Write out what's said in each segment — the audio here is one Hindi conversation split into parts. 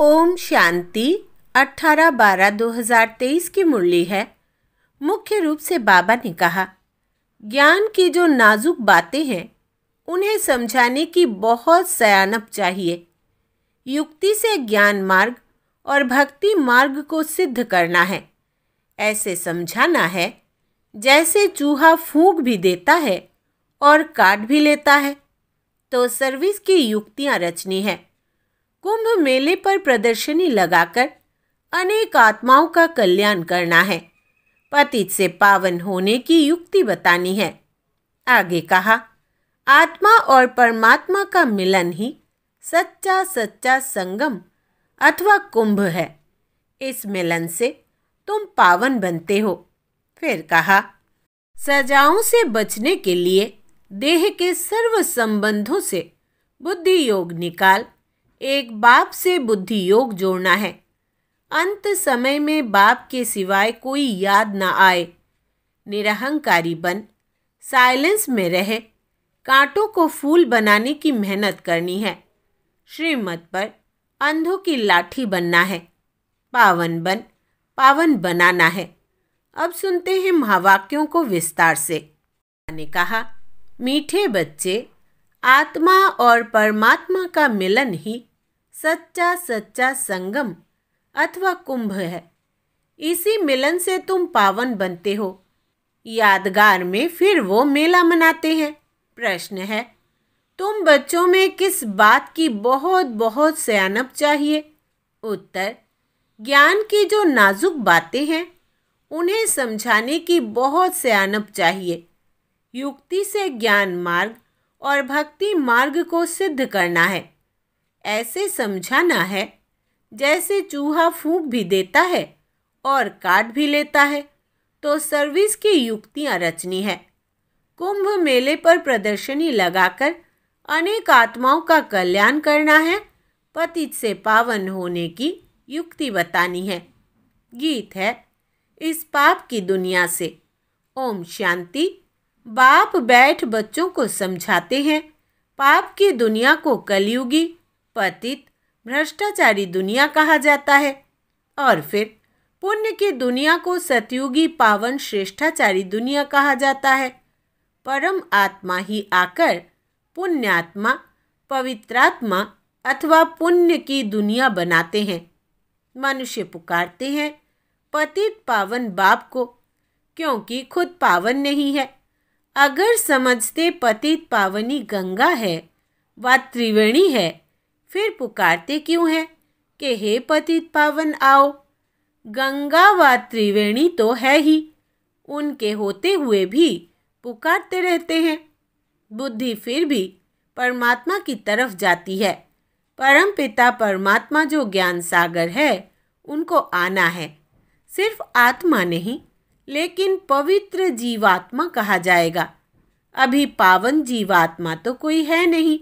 ओम शांति 18 बारह 2023 की मुरली है मुख्य रूप से बाबा ने कहा ज्ञान की जो नाजुक बातें हैं उन्हें समझाने की बहुत सयानप चाहिए युक्ति से ज्ञान मार्ग और भक्ति मार्ग को सिद्ध करना है ऐसे समझाना है जैसे चूहा फूंक भी देता है और काट भी लेता है तो सर्विस की युक्तियाँ रचनी है कुंभ मेले पर प्रदर्शनी लगाकर अनेक आत्माओं का कल्याण करना है पतित से पावन होने की युक्ति बतानी है आगे कहा आत्मा और परमात्मा का मिलन ही सच्चा सच्चा संगम अथवा कुंभ है इस मिलन से तुम पावन बनते हो फिर कहा सजाओं से बचने के लिए देह के सर्व संबंधों से बुद्धि योग निकाल एक बाप से बुद्धि योग जोड़ना है अंत समय में बाप के सिवाय कोई याद ना आए निरहंकारी बन साइलेंस में रहे कांटों को फूल बनाने की मेहनत करनी है श्रीमत पर अंधों की लाठी बनना है पावन बन पावन बनाना है अब सुनते हैं महावाक्यों को विस्तार से ने कहा मीठे बच्चे आत्मा और परमात्मा का मिलन ही सच्चा सच्चा संगम अथवा कुंभ है इसी मिलन से तुम पावन बनते हो यादगार में फिर वो मेला मनाते हैं प्रश्न है तुम बच्चों में किस बात की बहुत बहुत सयानप चाहिए उत्तर ज्ञान की जो नाजुक बातें हैं उन्हें समझाने की बहुत सयानप चाहिए युक्ति से ज्ञान मार्ग और भक्ति मार्ग को सिद्ध करना है ऐसे समझाना है जैसे चूहा फूंक भी देता है और काट भी लेता है तो सर्विस की युक्तियां रचनी है कुंभ मेले पर प्रदर्शनी लगाकर अनेक आत्माओं का कल्याण करना है पतित से पावन होने की युक्ति बतानी है गीत है इस पाप की दुनिया से ओम शांति बाप बैठ बच्चों को समझाते हैं पाप की दुनिया को कलयुगी पतित भ्रष्टाचारी दुनिया कहा जाता है और फिर पुण्य की दुनिया को सतयुगी पावन श्रेष्ठाचारी दुनिया कहा जाता है परम आत्मा ही आकर पुण्यात्मा पवित्रात्मा अथवा पुण्य की दुनिया बनाते हैं मनुष्य पुकारते हैं पतित पावन बाप को क्योंकि खुद पावन नहीं है अगर समझते पतित पावनी गंगा है व त्रिवेणी है फिर पुकारते क्यों हैं कि हे पतित पावन आओ गंगा व त्रिवेणी तो है ही उनके होते हुए भी पुकारते रहते हैं बुद्धि फिर भी परमात्मा की तरफ जाती है परम पिता परमात्मा जो ज्ञान सागर है उनको आना है सिर्फ आत्मा नहीं लेकिन पवित्र जीवात्मा कहा जाएगा अभी पावन जीवात्मा तो कोई है नहीं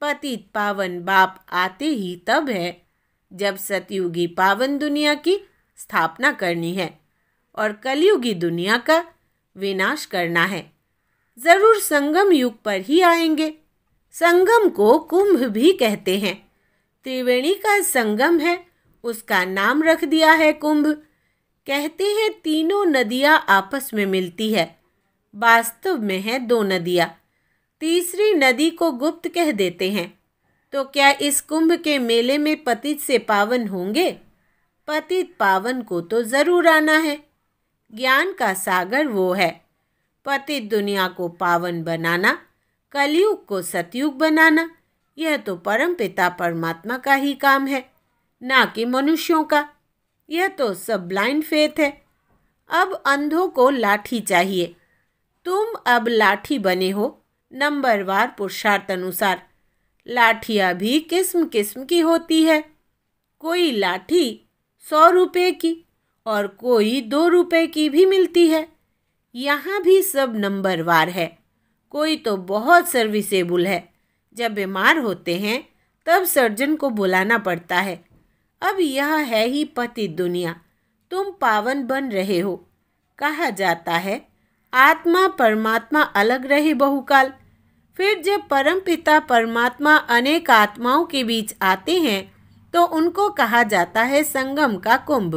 पतित पावन बाप आते ही तब है जब सतयुगी पावन दुनिया की स्थापना करनी है और कलयुगी दुनिया का विनाश करना है ज़रूर संगम युग पर ही आएंगे संगम को कुंभ भी कहते हैं त्रिवेणी का संगम है उसका नाम रख दिया है कुंभ कहते हैं तीनों नदियाँ आपस में मिलती है वास्तव में है दो नदियाँ तीसरी नदी को गुप्त कह देते हैं तो क्या इस कुंभ के मेले में पतित से पावन होंगे पतित पावन को तो ज़रूर आना है ज्ञान का सागर वो है पतित दुनिया को पावन बनाना कलयुग को सतयुग बनाना यह तो परम पिता परमात्मा का ही काम है ना कि मनुष्यों का यह तो सब ब्लाइंड फेथ है अब अंधों को लाठी चाहिए तुम अब लाठी बने हो नंबरवार पुरुषार्थ अनुसार लाठियाँ भी किस्म किस्म की होती है कोई लाठी सौ रुपये की और कोई दो रुपये की भी मिलती है यहाँ भी सब नंबरवार है कोई तो बहुत सर्विसेबल है जब बीमार होते हैं तब सर्जन को बुलाना पड़ता है अब यह है ही पति दुनिया तुम पावन बन रहे हो कहा जाता है आत्मा परमात्मा अलग रहे बहुकाल फिर जब परम पिता परमात्मा अनेक आत्माओं के बीच आते हैं तो उनको कहा जाता है संगम का कुंभ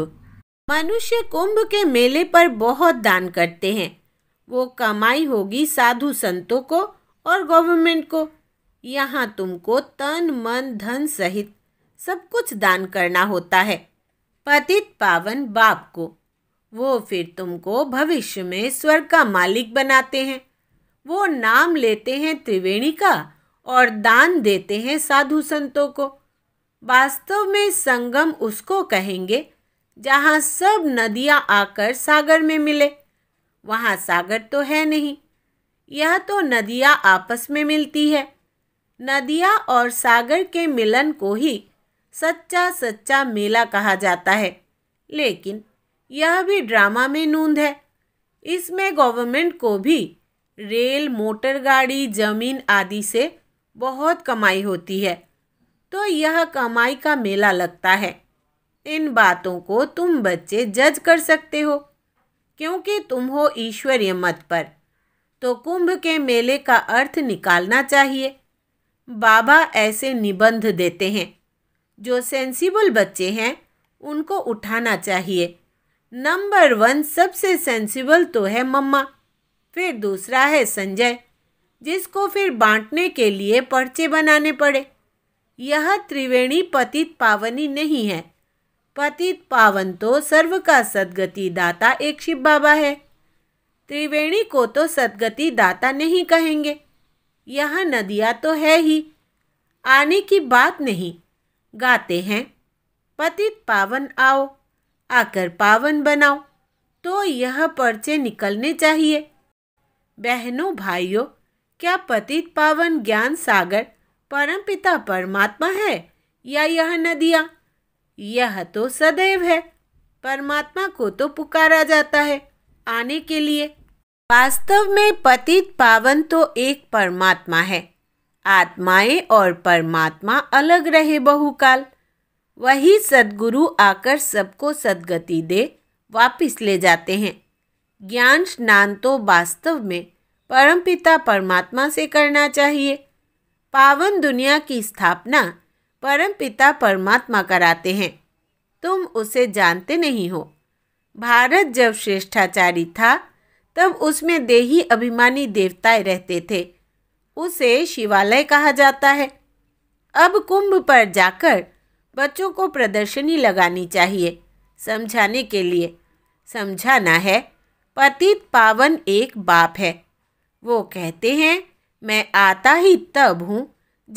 मनुष्य कुंभ के मेले पर बहुत दान करते हैं वो कमाई होगी साधु संतों को और गवर्नमेंट को यहाँ तुमको तन मन धन सहित सब कुछ दान करना होता है पतित पावन बाप को वो फिर तुमको भविष्य में स्वर्ग का मालिक बनाते हैं वो नाम लेते हैं त्रिवेणी का और दान देते हैं साधु संतों को वास्तव में संगम उसको कहेंगे जहाँ सब नदियाँ आकर सागर में मिले वहाँ सागर तो है नहीं यह तो नदियाँ आपस में मिलती है नदियाँ और सागर के मिलन को ही सच्चा सच्चा मेला कहा जाता है लेकिन यह भी ड्रामा में नूंद है इसमें गवर्नमेंट को भी रेल मोटर गाड़ी जमीन आदि से बहुत कमाई होती है तो यह कमाई का मेला लगता है इन बातों को तुम बच्चे जज कर सकते हो क्योंकि तुम हो ईश्वरीय मत पर तो कुंभ के मेले का अर्थ निकालना चाहिए बाबा ऐसे निबंध देते हैं जो सेंसिबल बच्चे हैं उनको उठाना चाहिए नंबर वन सबसे सेंसिबल तो है मम्मा फिर दूसरा है संजय जिसको फिर बांटने के लिए पर्चे बनाने पड़े यह त्रिवेणी पतित पावनी नहीं है पतित पावन तो सर्व का सदगति दाता एक शिव बाबा है त्रिवेणी को तो सदगति दाता नहीं कहेंगे यह नदियाँ तो है ही आने की बात नहीं गाते हैं पतित पावन आओ आकर पावन बनाओ तो यह पर्चे निकलने चाहिए बहनों भाइयों क्या पतित पावन ज्ञान सागर परमपिता परमात्मा है या यह नदियाँ यह तो सदैव है परमात्मा को तो पुकारा जाता है आने के लिए वास्तव में पतित पावन तो एक परमात्मा है आत्माएं और परमात्मा अलग रहे बहुकाल वही सदगुरु आकर सबको सदगति दे वापिस ले जाते हैं ज्ञान स्नान तो वास्तव में परमपिता परमात्मा से करना चाहिए पावन दुनिया की स्थापना परमपिता परमात्मा कराते हैं तुम उसे जानते नहीं हो भारत जब श्रेष्ठाचारी था तब उसमें देही अभिमानी देवताएं रहते थे उसे शिवालय कहा जाता है अब कुंभ पर जाकर बच्चों को प्रदर्शनी लगानी चाहिए समझाने के लिए समझाना है पतित पावन एक बाप है वो कहते हैं मैं आता ही तब हूँ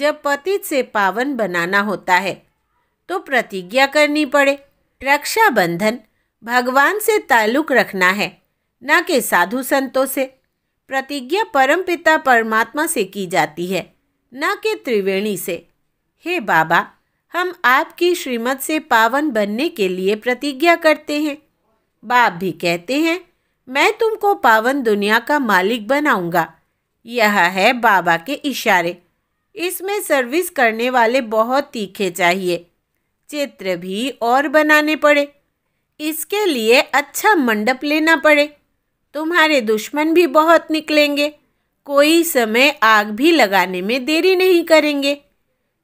जब पतित से पावन बनाना होता है तो प्रतिज्ञा करनी पड़े रक्षाबंधन भगवान से ताल्लुक रखना है न कि साधु संतों से प्रतिज्ञा परमपिता परमात्मा से की जाती है न कि त्रिवेणी से हे बाबा हम आपकी श्रीमत से पावन बनने के लिए प्रतिज्ञा करते हैं बाप भी कहते हैं मैं तुमको पावन दुनिया का मालिक बनाऊंगा यह है बाबा के इशारे इसमें सर्विस करने वाले बहुत तीखे चाहिए चित्र भी और बनाने पड़े इसके लिए अच्छा मंडप लेना पड़े तुम्हारे दुश्मन भी बहुत निकलेंगे कोई समय आग भी लगाने में देरी नहीं करेंगे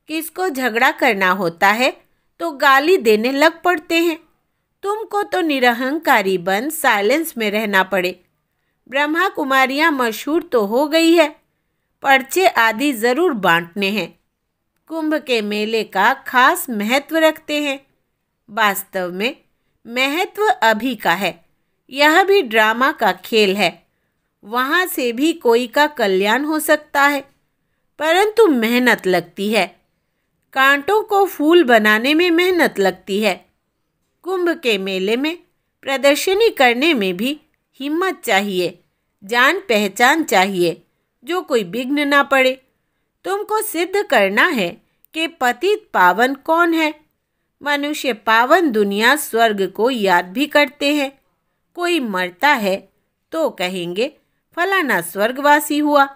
किसको झगड़ा करना होता है तो गाली देने लग पड़ते हैं तुमको तो निरहंकारी बन साइलेंस में रहना पड़े ब्रह्मा कुमारियाँ मशहूर तो हो गई है पर्चे आदि ज़रूर बांटने हैं कुंभ के मेले का खास महत्व रखते हैं वास्तव में महत्व अभी का है यह भी ड्रामा का खेल है वहाँ से भी कोई का कल्याण हो सकता है परंतु मेहनत लगती है कांटों को फूल बनाने में मेहनत लगती है कुंभ के मेले में प्रदर्शनी करने में भी हिम्मत चाहिए जान पहचान चाहिए जो कोई विघ्न ना पड़े तुमको सिद्ध करना है कि पतित पावन कौन है मनुष्य पावन दुनिया स्वर्ग को याद भी करते हैं कोई मरता है तो कहेंगे फलाना स्वर्गवासी हुआ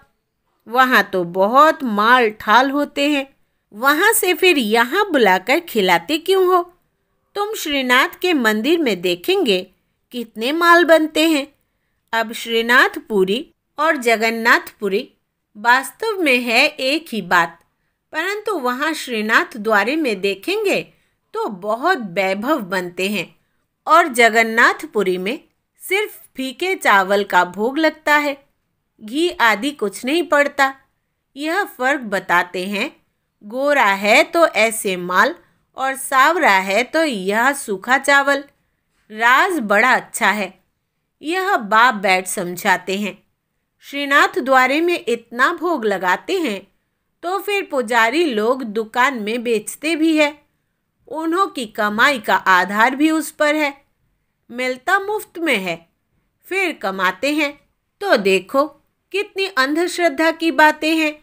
वहाँ तो बहुत माल ठाल होते हैं वहाँ से फिर यहाँ बुलाकर खिलाते क्यों हो तुम श्रीनाथ के मंदिर में देखेंगे कितने माल बनते हैं अब श्रीनाथपुरी और जगन्नाथपुरी वास्तव में है एक ही बात परंतु वहाँ श्रीनाथ द्वारे में देखेंगे तो बहुत वैभव बनते हैं और जगन्नाथपुरी में सिर्फ फीके चावल का भोग लगता है घी आदि कुछ नहीं पड़ता यह फर्क बताते हैं गोरा है तो ऐसे माल और सावरा है तो यह सूखा चावल राज बड़ा अच्छा है यह बाप बैठ समझाते हैं श्रीनाथ द्वारे में इतना भोग लगाते हैं तो फिर पुजारी लोग दुकान में बेचते भी है उन्हों की कमाई का आधार भी उस पर है मिलता मुफ्त में है फिर कमाते हैं तो देखो कितनी अंधश्रद्धा की बातें हैं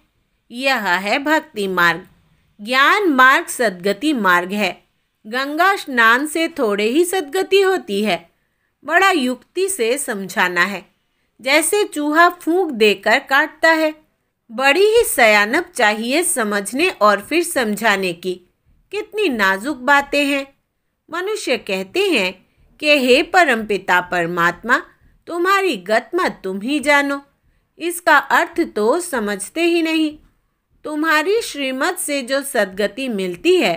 यह है भक्ति मार्ग ज्ञान मार्ग सदगति मार्ग है गंगा स्नान से थोड़े ही सदगति होती है बड़ा युक्ति से समझाना है जैसे चूहा फूंक देकर काटता है बड़ी ही सयानप चाहिए समझने और फिर समझाने की कितनी नाजुक बातें हैं मनुष्य कहते हैं कि हे परमपिता परमात्मा तुम्हारी गत तुम ही जानो इसका अर्थ तो समझते ही नहीं तुम्हारी श्रीमत से जो सदगति मिलती है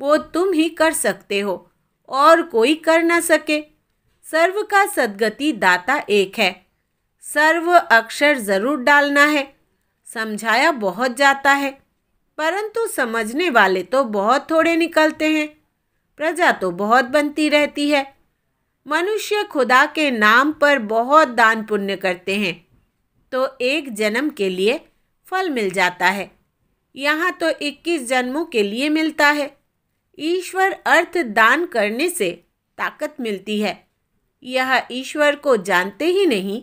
वो तुम ही कर सकते हो और कोई कर ना सके सर्व का सदगति दाता एक है सर्व अक्षर ज़रूर डालना है समझाया बहुत जाता है परंतु समझने वाले तो बहुत थोड़े निकलते हैं प्रजा तो बहुत बनती रहती है मनुष्य खुदा के नाम पर बहुत दान पुण्य करते हैं तो एक जन्म के लिए फल मिल जाता है यहाँ तो 21 जन्मों के लिए मिलता है ईश्वर अर्थ दान करने से ताकत मिलती है यह ईश्वर को जानते ही नहीं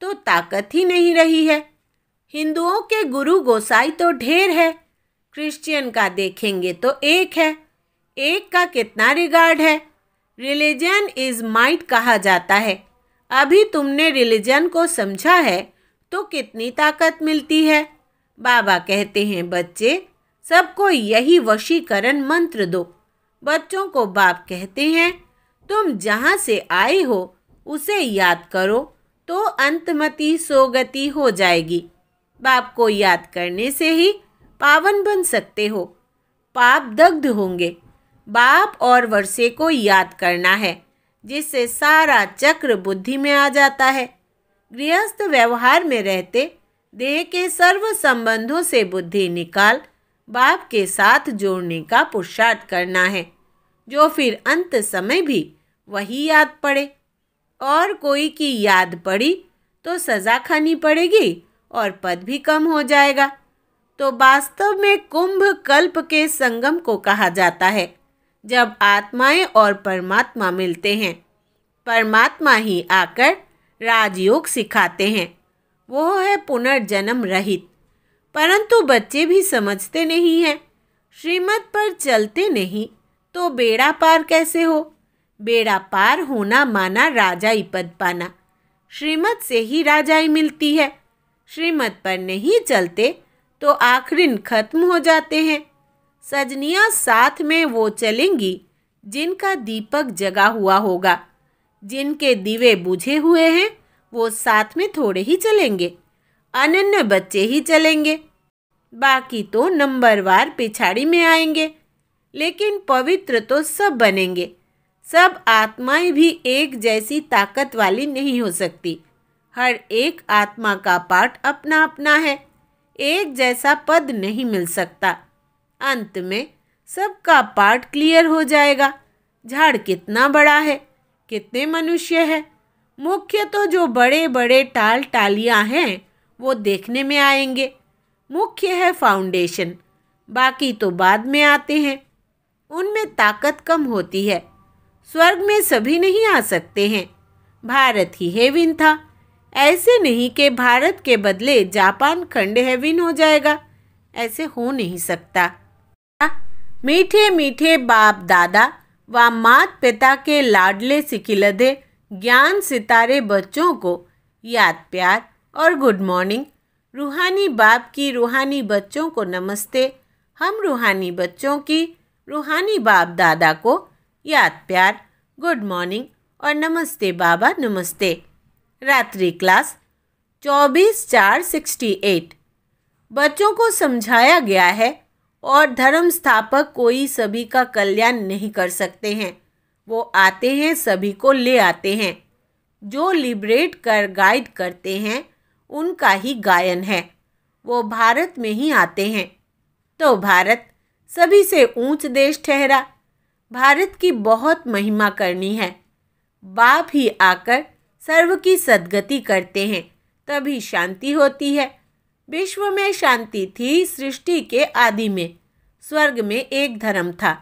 तो ताकत ही नहीं रही है हिंदुओं के गुरु गोसाई तो ढेर है क्रिश्चियन का देखेंगे तो एक है एक का कितना रिगार्ड है रिलीजन इज़ माइट कहा जाता है अभी तुमने रिलीजन को समझा है तो कितनी ताकत मिलती है बाबा कहते हैं बच्चे सबको यही वशीकरण मंत्र दो बच्चों को बाप कहते हैं तुम जहाँ से आए हो उसे याद करो तो अंतमति सोगति हो जाएगी बाप को याद करने से ही पावन बन सकते हो पाप दग्ध होंगे बाप और वर्षे को याद करना है जिससे सारा चक्र बुद्धि में आ जाता है गृहस्थ व्यवहार में रहते देह के सर्व संबंधों से बुद्धि निकाल बाप के साथ जोड़ने का पुरुषार्थ करना है जो फिर अंत समय भी वही याद पड़े और कोई की याद पड़ी तो सज़ा खानी पड़ेगी और पद भी कम हो जाएगा तो वास्तव में कुंभ कल्प के संगम को कहा जाता है जब आत्माएं और परमात्मा मिलते हैं परमात्मा ही आकर राजयोग सिखाते हैं वो है पुनर्जन्म रहित परंतु बच्चे भी समझते नहीं हैं श्रीमत पर चलते नहीं तो बेड़ा पार कैसे हो बेड़ा पार होना माना राजाई पद पाना श्रीमत से ही राजाई मिलती है श्रीमत पर नहीं चलते तो आखिरिन खत्म हो जाते हैं सजनियाँ साथ में वो चलेंगी जिनका दीपक जगा हुआ होगा जिनके दिवे बुझे हुए हैं वो साथ में थोड़े ही चलेंगे अनन्य बच्चे ही चलेंगे बाकी तो नंबरवार पिछाड़ी में आएंगे लेकिन पवित्र तो सब बनेंगे सब आत्माएं भी एक जैसी ताकत वाली नहीं हो सकती हर एक आत्मा का पाठ अपना अपना है एक जैसा पद नहीं मिल सकता अंत में सबका पार्ट क्लियर हो जाएगा झाड़ कितना बड़ा है कितने मनुष्य है मुख्य तो जो बड़े बड़े टाल टालियाँ हैं वो देखने में आएंगे मुख्य है फाउंडेशन बाकी तो बाद में आते हैं उनमें ताकत कम होती है स्वर्ग में सभी नहीं आ सकते हैं भारत ही हेविन था ऐसे नहीं कि भारत के बदले जापान खंड हेविन हो जाएगा ऐसे हो नहीं सकता मीठे मीठे बाप दादा व मात पिता के लाडले सिकिलधे ज्ञान सितारे बच्चों को याद प्यार और गुड मॉर्निंग रूहानी बाप की रूहानी बच्चों को नमस्ते हम रूहानी बच्चों की रूहानी बाप दादा को याद प्यार गुड मॉर्निंग और नमस्ते बाबा नमस्ते रात्रि क्लास चौबीस चार सिक्सटी एट बच्चों को समझाया गया है और धर्म स्थापक कोई सभी का कल्याण नहीं कर सकते हैं वो आते हैं सभी को ले आते हैं जो लिबरेट कर गाइड करते हैं उनका ही गायन है वो भारत में ही आते हैं तो भारत सभी से ऊंच देश ठहरा भारत की बहुत महिमा करनी है बाप ही आकर सर्व की सदगति करते हैं तभी शांति होती है विश्व में शांति थी सृष्टि के आदि में स्वर्ग में एक धर्म था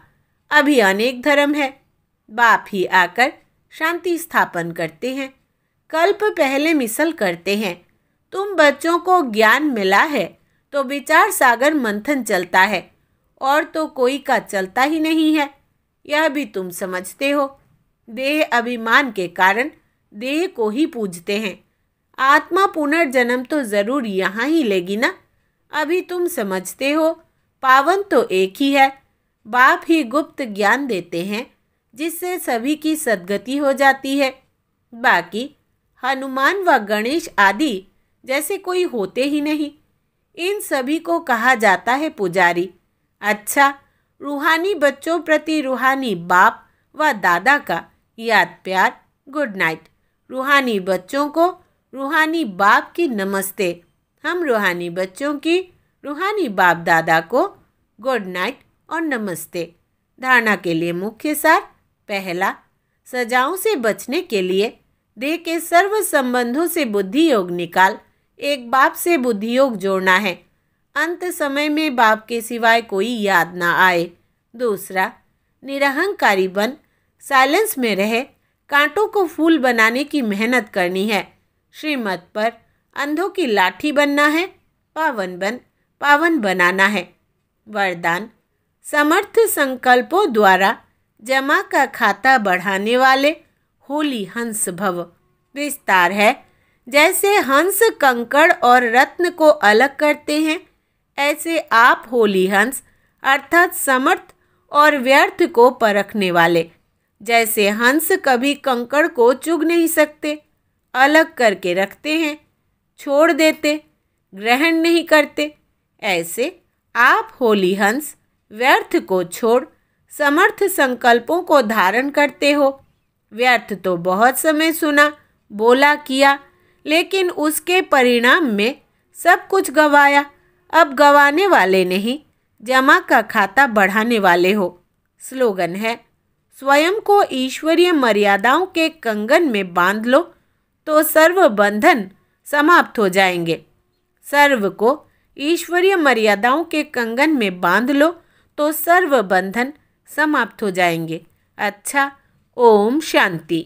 अभी अनेक धर्म है बाप ही आकर शांति स्थापन करते हैं कल्प पहले मिसल करते हैं तुम बच्चों को ज्ञान मिला है तो विचार सागर मंथन चलता है और तो कोई का चलता ही नहीं है यह भी तुम समझते हो देह अभिमान के कारण देह को ही पूजते हैं आत्मा पुनर्जन्म तो ज़रूर यहाँ ही लेगी ना अभी तुम समझते हो पावन तो एक ही है बाप ही गुप्त ज्ञान देते हैं जिससे सभी की सदगति हो जाती है बाकी हनुमान व गणेश आदि जैसे कोई होते ही नहीं इन सभी को कहा जाता है पुजारी अच्छा रूहानी बच्चों प्रति रूहानी बाप व दादा का याद प्यार गुड नाइट रूहानी बच्चों को रूहानी बाप की नमस्ते हम रूहानी बच्चों की रूहानी बाप दादा को गुड नाइट और नमस्ते धारणा के लिए मुख्य सार पहला सजाओं से बचने के लिए देह के सर्व संबंधों से बुद्धि योग निकाल एक बाप से बुद्धि योग जोड़ना है अंत समय में बाप के सिवाय कोई याद ना आए दूसरा निरहंकारी बन साइलेंस में रहे कांटों को फूल बनाने की मेहनत करनी है श्रीमत पर अंधों की लाठी बनना है पावन बन पावन बनाना है वरदान समर्थ संकल्पों द्वारा जमा का खाता बढ़ाने वाले होली हंस भव विस्तार है जैसे हंस कंकड़ और रत्न को अलग करते हैं ऐसे आप होली हंस अर्थात समर्थ और व्यर्थ को परखने वाले जैसे हंस कभी कंकड़ को चुग नहीं सकते अलग करके रखते हैं छोड़ देते ग्रहण नहीं करते ऐसे आप होली हंस व्यर्थ को छोड़ समर्थ संकल्पों को धारण करते हो व्यर्थ तो बहुत समय सुना बोला किया लेकिन उसके परिणाम में सब कुछ गवाया अब गवाने वाले नहीं जमा का खाता बढ़ाने वाले हो स्लोगन है स्वयं को ईश्वरीय मर्यादाओं के कंगन में बांध लो तो सर्व बंधन समाप्त हो जाएंगे सर्व को ईश्वरीय मर्यादाओं के कंगन में बांध लो तो सर्व बंधन समाप्त हो जाएंगे अच्छा ओम शांति